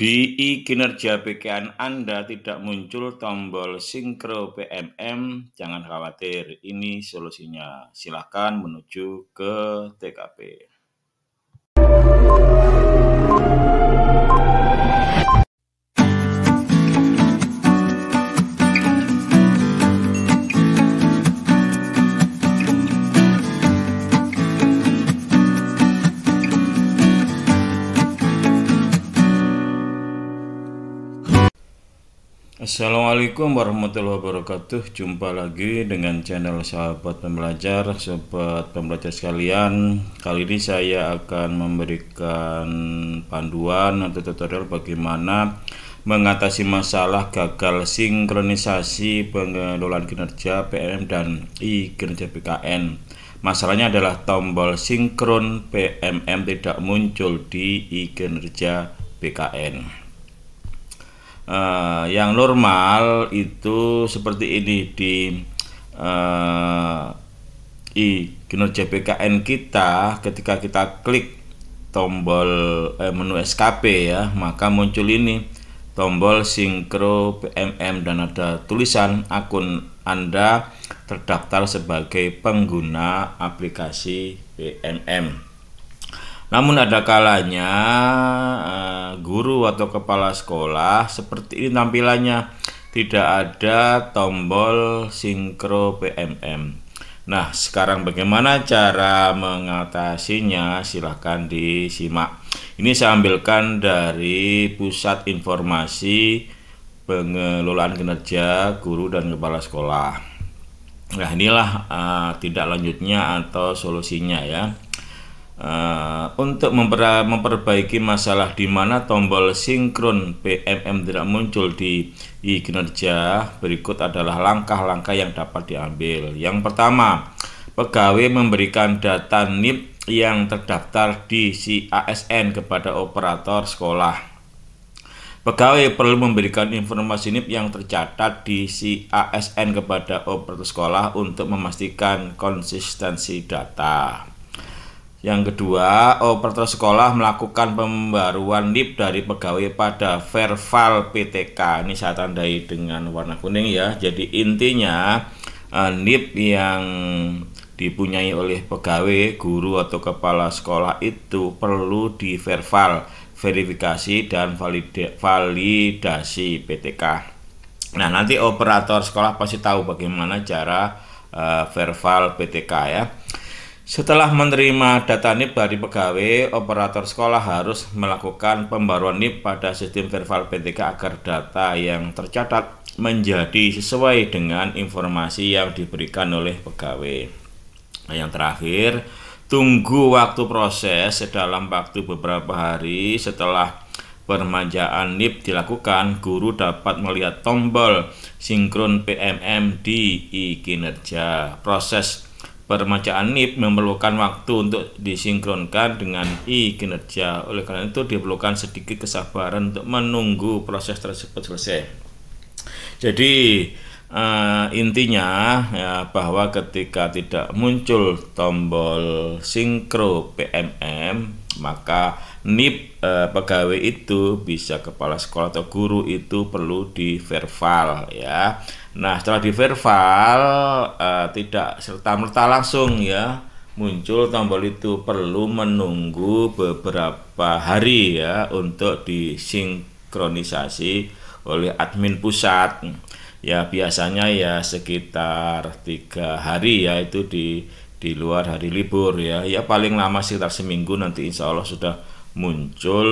Di I kinerja PKN Anda tidak muncul tombol sinkro PMM, jangan khawatir, ini solusinya. Silahkan menuju ke TKP. Assalamualaikum warahmatullahi wabarakatuh Jumpa lagi dengan channel sahabat pembelajar Sobat pembelajar sekalian Kali ini saya akan memberikan panduan atau tutorial bagaimana Mengatasi masalah gagal sinkronisasi pengelolaan kinerja PNM dan i-kinerja PKN Masalahnya adalah tombol sinkron PMM tidak muncul di i-kinerja PKN uh, yang normal itu seperti ini di uh, i kinerja PKN kita ketika kita klik tombol eh, menu SKP ya maka muncul ini tombol sinkro PMM dan ada tulisan akun Anda terdaftar sebagai pengguna aplikasi PMM namun ada kalanya eh, guru atau kepala sekolah seperti ini tampilannya tidak ada tombol sinkro PMM. Nah, sekarang bagaimana cara mengatasinya? Silahkan disimak. Ini saya ambilkan dari Pusat Informasi Pengelolaan Kinerja Guru dan Kepala Sekolah. Nah, inilah uh, eh, tidak lanjutnya atau solusinya ya. Uh, untuk memper memperbaiki masalah di mana tombol sinkron PMM tidak muncul di kinerja, berikut adalah langkah-langkah yang dapat diambil. Yang pertama, pegawai memberikan data NIP yang terdaftar di si ASN kepada operator sekolah. Pegawai perlu memberikan informasi NIP yang tercatat di si ASN kepada operator sekolah untuk memastikan konsistensi data. Yang kedua, operator sekolah melakukan pembaruan NIP dari pegawai pada verval PTK. Ini saya tandai dengan warna kuning ya. Jadi intinya NIP eh, yang dipunyai oleh pegawai, guru atau kepala sekolah itu perlu diverval, verifikasi dan valide, validasi PTK. Nah, nanti operator sekolah pasti tahu bagaimana cara uh, eh, verval PTK ya. Setelah menerima data NIP dari pegawai, operator sekolah harus melakukan pembaruan NIP pada sistem verbal PTK agar data yang tercatat menjadi sesuai dengan informasi yang diberikan oleh pegawai. Nah, yang terakhir, tunggu waktu proses dalam waktu beberapa hari setelah permajaan NIP dilakukan, guru dapat melihat tombol sinkron PMM di e-kinerja. Proses Permajaan NIP memerlukan waktu untuk disinkronkan dengan I kinerja. Oleh karena itu diperlukan sedikit kesabaran untuk menunggu proses tersebut selesai. Jadi uh, intinya ya, bahwa ketika tidak muncul tombol sinkro PMM maka NIP uh, pegawai itu bisa kepala sekolah atau guru itu perlu diverval ya Nah, setelah di verbal uh, eh, tidak serta merta langsung ya muncul tombol itu perlu menunggu beberapa hari ya untuk disinkronisasi oleh admin pusat ya biasanya ya sekitar tiga hari ya itu di di luar hari libur ya ya paling lama sekitar seminggu nanti insya Allah sudah muncul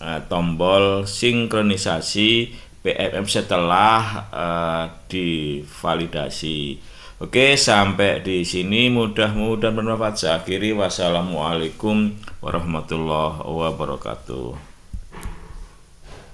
eh, tombol sinkronisasi PMM setelah uh, divalidasi. Oke, sampai di sini mudah-mudahan bermanfaat. Saya akhiri wassalamualaikum warahmatullahi wabarakatuh.